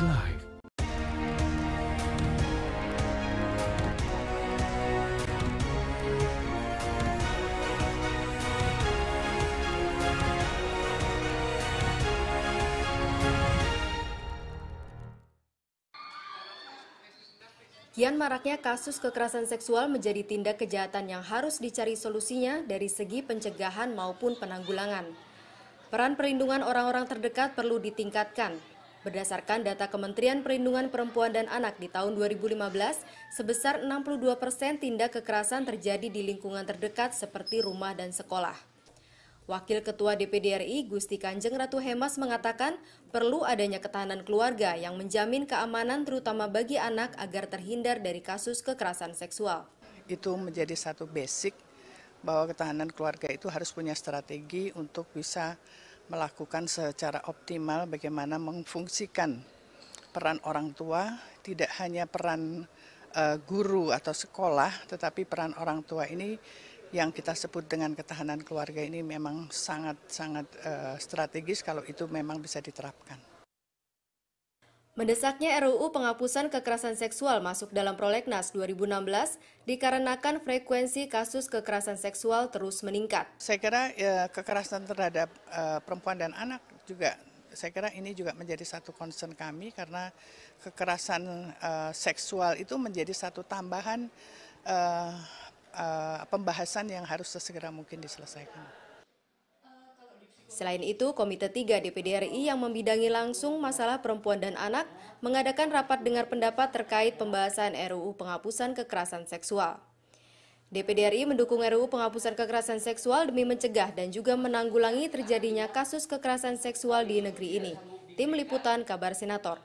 Good life. Kian maraknya kasus kekerasan seksual menjadi tindak kejahatan yang harus dicari solusinya dari segi pencegahan maupun penanggulangan. Peran perlindungan orang-orang terdekat perlu ditingkatkan, Berdasarkan data Kementerian Perlindungan Perempuan dan Anak di tahun 2015, sebesar 62 persen tindak kekerasan terjadi di lingkungan terdekat seperti rumah dan sekolah. Wakil Ketua DPD RI Gusti Kanjeng Ratu Hemas mengatakan perlu adanya ketahanan keluarga yang menjamin keamanan terutama bagi anak agar terhindar dari kasus kekerasan seksual. Itu menjadi satu basic bahwa ketahanan keluarga itu harus punya strategi untuk bisa melakukan secara optimal bagaimana mengfungsikan peran orang tua, tidak hanya peran uh, guru atau sekolah, tetapi peran orang tua ini yang kita sebut dengan ketahanan keluarga ini memang sangat-sangat uh, strategis kalau itu memang bisa diterapkan. Mendesaknya RUU penghapusan kekerasan seksual masuk dalam prolegnas 2016 dikarenakan frekuensi kasus kekerasan seksual terus meningkat. Saya kira ya, kekerasan terhadap uh, perempuan dan anak juga saya kira ini juga menjadi satu concern kami karena kekerasan uh, seksual itu menjadi satu tambahan uh, uh, pembahasan yang harus sesegera mungkin diselesaikan. Selain itu, Komite 3 DPD RI yang membidangi langsung masalah perempuan dan anak mengadakan rapat dengar pendapat terkait pembahasan RUU penghapusan kekerasan seksual. DPD RI mendukung RUU penghapusan kekerasan seksual demi mencegah dan juga menanggulangi terjadinya kasus kekerasan seksual di negeri ini. Tim Liputan Kabar Senator.